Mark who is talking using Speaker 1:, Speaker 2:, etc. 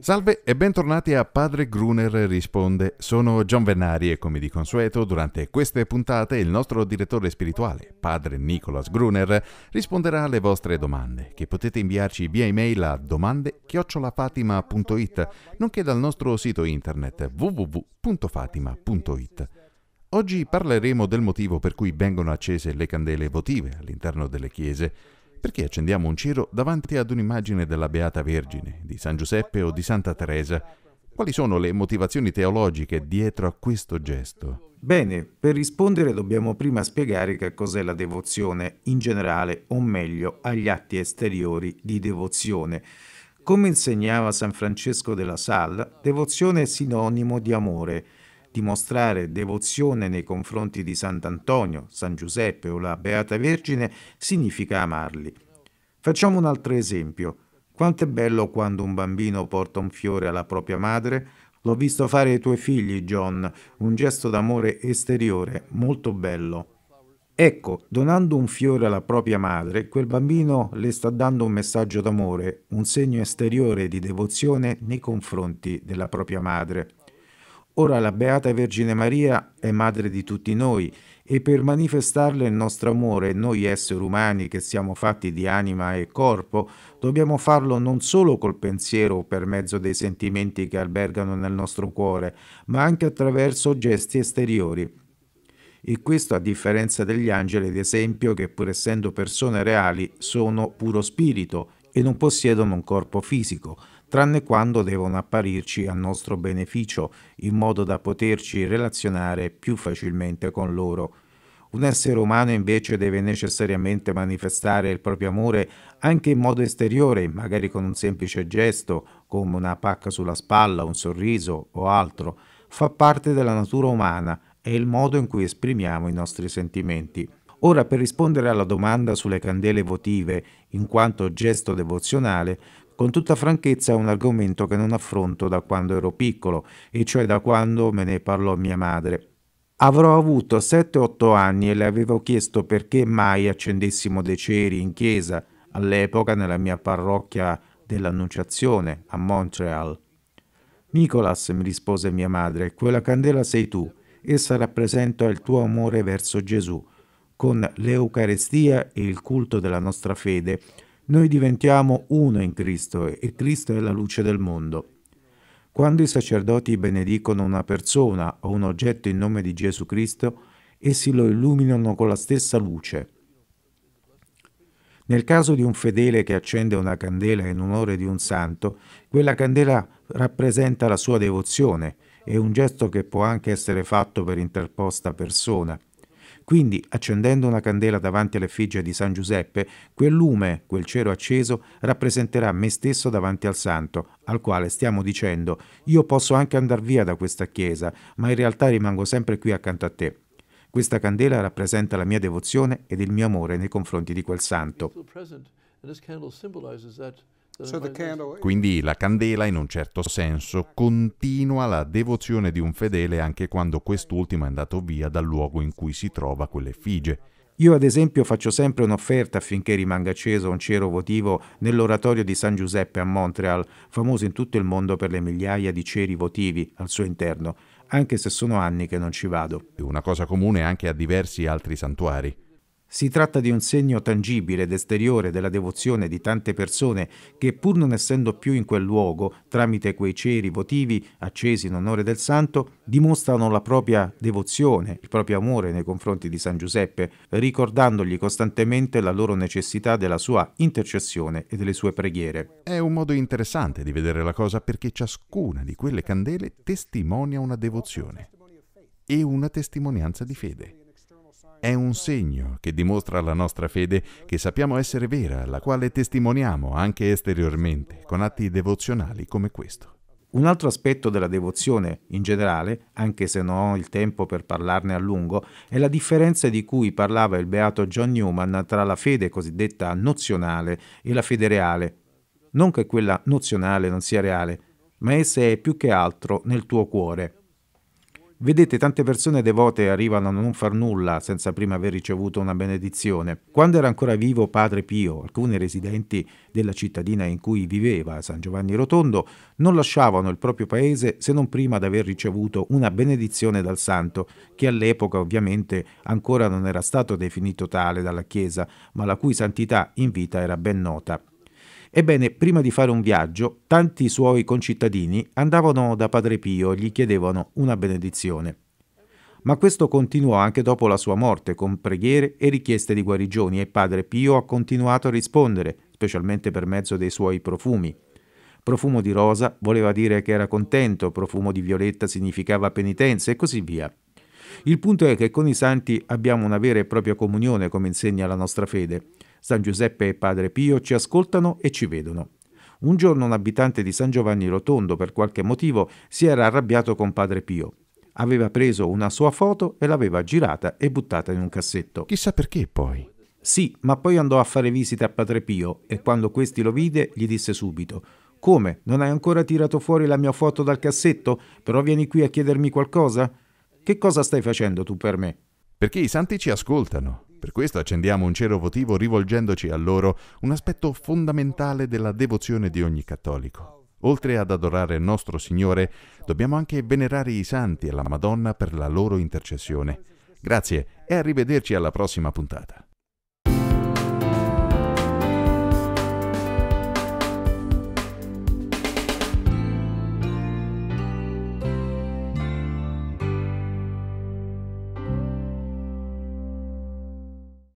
Speaker 1: Salve e bentornati a Padre Gruner Risponde. Sono John Venari e come di consueto durante queste puntate il nostro direttore spirituale, Padre Nicholas Gruner, risponderà alle vostre domande che potete inviarci via email a domande-fatima.it nonché dal nostro sito internet www.fatima.it. Oggi parleremo del motivo per cui vengono accese le candele votive all'interno delle chiese perché accendiamo un cero davanti ad un'immagine della Beata Vergine, di San Giuseppe o di Santa Teresa? Quali sono le motivazioni teologiche dietro a questo gesto? Bene, per rispondere dobbiamo prima spiegare che cos'è la devozione in generale,
Speaker 2: o meglio, agli atti esteriori di devozione. Come insegnava San Francesco della Salle, devozione è sinonimo di amore dimostrare devozione nei confronti di Sant'Antonio, San Giuseppe o la Beata Vergine significa amarli. Facciamo un altro esempio. Quanto è bello quando un bambino porta un fiore alla propria madre? L'ho visto fare ai tuoi figli, John, un gesto d'amore esteriore molto bello. Ecco, donando un fiore alla propria madre, quel bambino le sta dando un messaggio d'amore, un segno esteriore di devozione nei confronti della propria madre. Ora la Beata Vergine Maria è madre di tutti noi e per manifestarle il nostro amore, noi esseri umani che siamo fatti di anima e corpo, dobbiamo farlo non solo col pensiero o per mezzo dei sentimenti che albergano nel nostro cuore, ma anche attraverso gesti esteriori. E questo a differenza degli angeli, ad esempio, che pur essendo persone reali sono puro spirito e non possiedono un corpo fisico, tranne quando devono apparirci a nostro beneficio, in modo da poterci relazionare più facilmente con loro. Un essere umano invece deve necessariamente manifestare il proprio amore anche in modo esteriore, magari con un semplice gesto, come una pacca sulla spalla, un sorriso o altro. Fa parte della natura umana, e il modo in cui esprimiamo i nostri sentimenti. Ora, per rispondere alla domanda sulle candele votive in quanto gesto devozionale, con tutta franchezza è un argomento che non affronto da quando ero piccolo, e cioè da quando me ne parlò mia madre. Avrò avuto 7-8 anni e le avevo chiesto perché mai accendessimo dei ceri in chiesa, all'epoca nella mia parrocchia dell'Annunciazione, a Montreal. Nicolas, mi rispose mia madre, quella candela sei tu, essa rappresenta il tuo amore verso Gesù. Con l'Eucarestia e il culto della nostra fede noi diventiamo uno in Cristo e Cristo è la luce del mondo. Quando i sacerdoti benedicono una persona o un oggetto in nome di Gesù Cristo, essi lo illuminano con la stessa luce. Nel caso di un fedele che accende una candela in onore di un santo, quella candela rappresenta la sua devozione, è un gesto che può anche essere fatto per interposta persona. Quindi, accendendo una candela davanti all'effigie di San Giuseppe, quel lume, quel cero acceso, rappresenterà me stesso davanti al santo, al quale stiamo dicendo: Io posso anche andare via da questa chiesa, ma in realtà rimango sempre qui accanto a te. Questa candela rappresenta la mia devozione ed il mio amore nei confronti di quel
Speaker 1: santo. Quindi la candela, in un certo senso, continua la devozione di un fedele anche quando quest'ultimo è andato via dal luogo in cui si trova quell'effigie. Io ad esempio faccio sempre un'offerta affinché
Speaker 2: rimanga acceso un cero votivo nell'oratorio di San Giuseppe a Montreal, famoso in tutto il mondo per le migliaia di ceri votivi al suo interno, anche se sono anni che non ci vado. Una cosa comune anche a diversi altri santuari. Si tratta di un segno tangibile ed esteriore della devozione di tante persone che, pur non essendo più in quel luogo, tramite quei ceri votivi accesi in onore del santo, dimostrano la propria devozione, il proprio amore nei confronti di San Giuseppe, ricordandogli costantemente la loro
Speaker 1: necessità della sua intercessione e delle sue preghiere. È un modo interessante di vedere la cosa perché ciascuna di quelle candele testimonia una devozione e una testimonianza di fede è un segno che dimostra la nostra fede che sappiamo essere vera, la quale testimoniamo anche esteriormente con atti devozionali come questo. Un altro aspetto della devozione in generale, anche se non ho il tempo per
Speaker 2: parlarne a lungo, è la differenza di cui parlava il beato John Newman tra la fede cosiddetta nozionale e la fede reale. Non che quella nozionale non sia reale, ma essa è più che altro nel tuo cuore. Vedete, tante persone devote arrivano a non far nulla senza prima aver ricevuto una benedizione. Quando era ancora vivo Padre Pio, alcuni residenti della cittadina in cui viveva, San Giovanni Rotondo, non lasciavano il proprio paese se non prima di aver ricevuto una benedizione dal santo, che all'epoca ovviamente ancora non era stato definito tale dalla Chiesa, ma la cui santità in vita era ben nota. Ebbene, prima di fare un viaggio, tanti suoi concittadini andavano da Padre Pio e gli chiedevano una benedizione. Ma questo continuò anche dopo la sua morte con preghiere e richieste di guarigioni e Padre Pio ha continuato a rispondere, specialmente per mezzo dei suoi profumi. Profumo di rosa voleva dire che era contento, profumo di violetta significava penitenza e così via. Il punto è che con i santi abbiamo una vera e propria comunione, come insegna la nostra fede. San Giuseppe e Padre Pio ci ascoltano e ci vedono. Un giorno un abitante di San Giovanni Rotondo, per qualche motivo, si era arrabbiato con Padre Pio. Aveva preso una sua foto e l'aveva girata e buttata in un cassetto. Chissà perché poi. Sì, ma poi andò a fare visita a Padre Pio e quando questi lo vide gli disse subito come? Non hai ancora tirato fuori la mia foto dal cassetto? Però vieni qui a chiedermi qualcosa? Che cosa stai facendo
Speaker 1: tu per me? Perché i santi ci ascoltano. Per questo accendiamo un cero votivo rivolgendoci a loro, un aspetto fondamentale della devozione di ogni cattolico. Oltre ad adorare il nostro Signore, dobbiamo anche venerare i santi e la Madonna per la loro intercessione. Grazie e arrivederci alla prossima puntata.